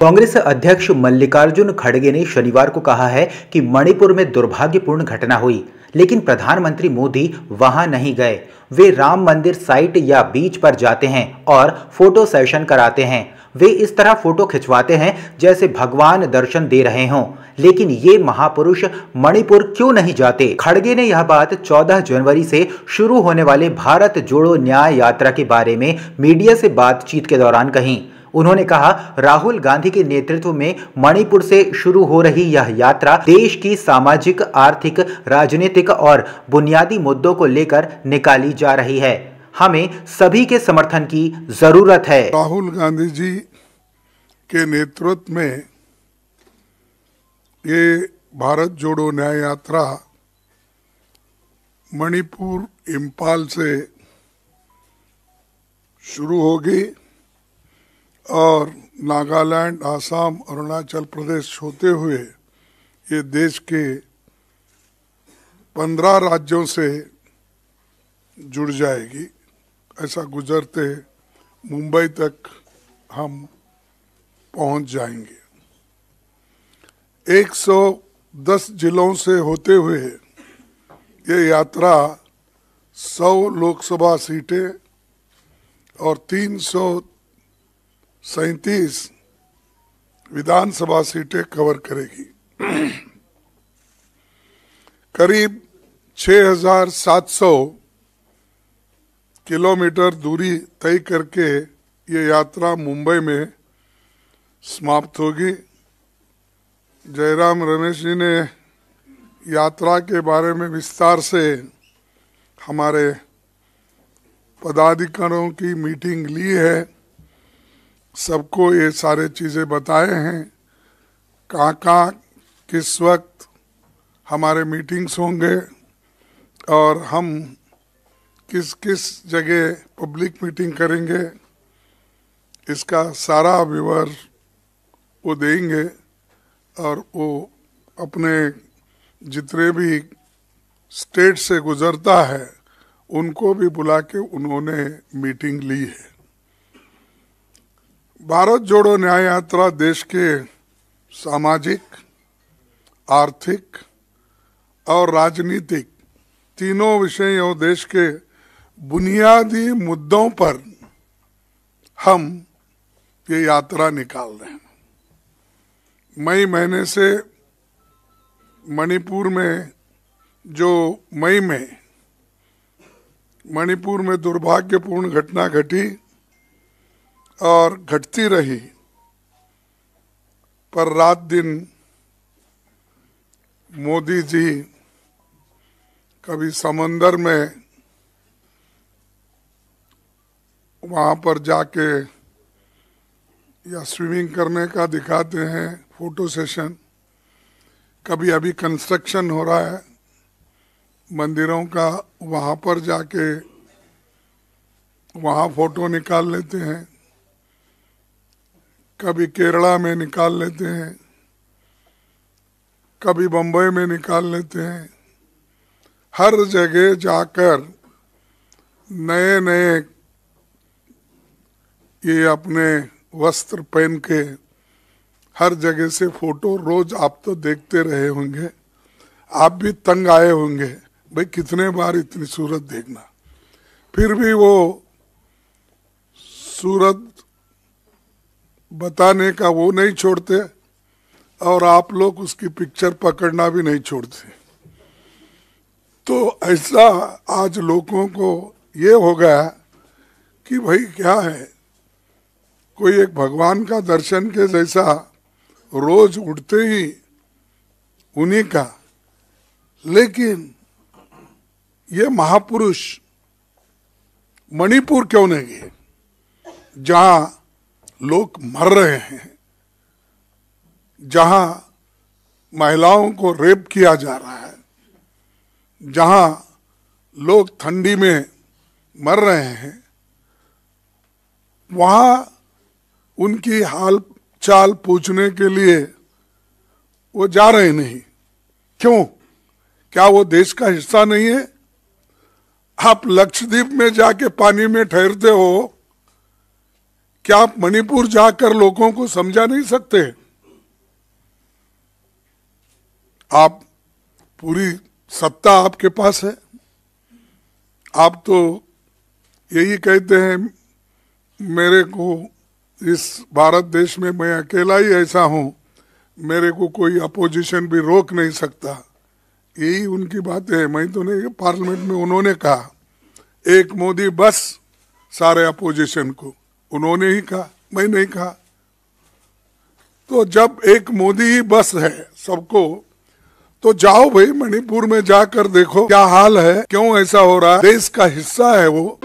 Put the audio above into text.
कांग्रेस अध्यक्ष मल्लिकार्जुन खड़गे ने शनिवार को कहा है कि मणिपुर में दुर्भाग्यपूर्ण घटना हुई लेकिन प्रधानमंत्री मोदी वहां नहीं गए वे राम मंदिर साइट या बीच पर जाते हैं और फोटो सेशन कराते हैं वे इस तरह फोटो खिंचवाते हैं जैसे भगवान दर्शन दे रहे हों लेकिन ये महापुरुष मणिपुर क्यों नहीं जाते खड़गे ने यह बात 14 जनवरी से शुरू होने वाले भारत जोड़ो न्याय यात्रा के बारे में मीडिया से बातचीत के दौरान कही उन्होंने कहा राहुल गांधी के नेतृत्व में मणिपुर से शुरू हो रही यह यात्रा देश की सामाजिक आर्थिक राजनीतिक और बुनियादी मुद्दों को लेकर निकाली जा रही है हमें सभी के समर्थन की जरूरत है राहुल गांधी जी के नेतृत्व में ये भारत जोड़ो न्याय यात्रा मणिपुर इम्फाल से शुरू होगी और नागालैंड आसाम अरुणाचल प्रदेश होते हुए ये देश के पंद्रह राज्यों से जुड़ जाएगी ऐसा गुजरते मुंबई तक हम पहुंच जाएंगे 110 जिलों से होते हुए ये यात्रा 100 लोकसभा सीटें और तीन सैतीस विधानसभा सीटें कवर करेगी करीब 6,700 किलोमीटर दूरी तय करके ये यात्रा मुंबई में समाप्त होगी जयराम रमेश जी ने यात्रा के बारे में विस्तार से हमारे पदाधिकारियों की मीटिंग ली है सबको ये सारे चीज़ें बताए हैं कहाँ कहाँ किस वक्त हमारे मीटिंग्स होंगे और हम किस किस जगह पब्लिक मीटिंग करेंगे इसका सारा विवर वो देंगे और वो अपने जितने भी स्टेट से गुज़रता है उनको भी बुला के उन्होंने मीटिंग ली है भारत जोड़ो न्याय यात्रा देश के सामाजिक आर्थिक और राजनीतिक तीनों विषयों देश के बुनियादी मुद्दों पर हम ये यात्रा निकाल रहे हैं मई महीने से मणिपुर में जो मई में मणिपुर में दुर्भाग्यपूर्ण घटना घटी और घटती रही पर रात दिन मोदी जी कभी समंदर में वहाँ पर जाके या स्विमिंग करने का दिखाते हैं फोटो सेशन कभी अभी कंस्ट्रक्शन हो रहा है मंदिरों का वहाँ पर जाके वहाँ फोटो निकाल लेते हैं कभी केरला में निकाल लेते हैं कभी बम्बई में निकाल लेते हैं हर जगह जाकर नए नए ये अपने वस्त्र पहन के हर जगह से फोटो रोज आप तो देखते रहे होंगे आप भी तंग आए होंगे भाई कितने बार इतनी सूरत देखना फिर भी वो सूरत बताने का वो नहीं छोड़ते और आप लोग उसकी पिक्चर पकड़ना भी नहीं छोड़ते तो ऐसा आज लोगों को ये हो गया कि भाई क्या है कोई एक भगवान का दर्शन के जैसा रोज उठते ही उन्हीं का लेकिन ये महापुरुष मणिपुर क्यों नहीं गए जहाँ लोग मर रहे हैं जहां महिलाओं को रेप किया जा रहा है जहां लोग ठंडी में मर रहे हैं वहां उनकी हाल चाल पूछने के लिए वो जा रहे नहीं क्यों क्या वो देश का हिस्सा नहीं है आप लक्षद्वीप में जाके पानी में ठहरते हो क्या आप मणिपुर जाकर लोगों को समझा नहीं सकते आप पूरी सत्ता आपके पास है आप तो यही कहते हैं मेरे को इस भारत देश में मैं अकेला ही ऐसा हूं मेरे को कोई अपोजिशन भी रोक नहीं सकता यही उनकी बात है मैं तो नहीं पार्लियामेंट में उन्होंने कहा एक मोदी बस सारे अपोजिशन को उन्होंने ही कहा मैं नहीं कहा तो जब एक मोदी ही बस है सबको तो जाओ भाई मणिपुर में जाकर देखो क्या हाल है क्यों ऐसा हो रहा है देश का हिस्सा है वो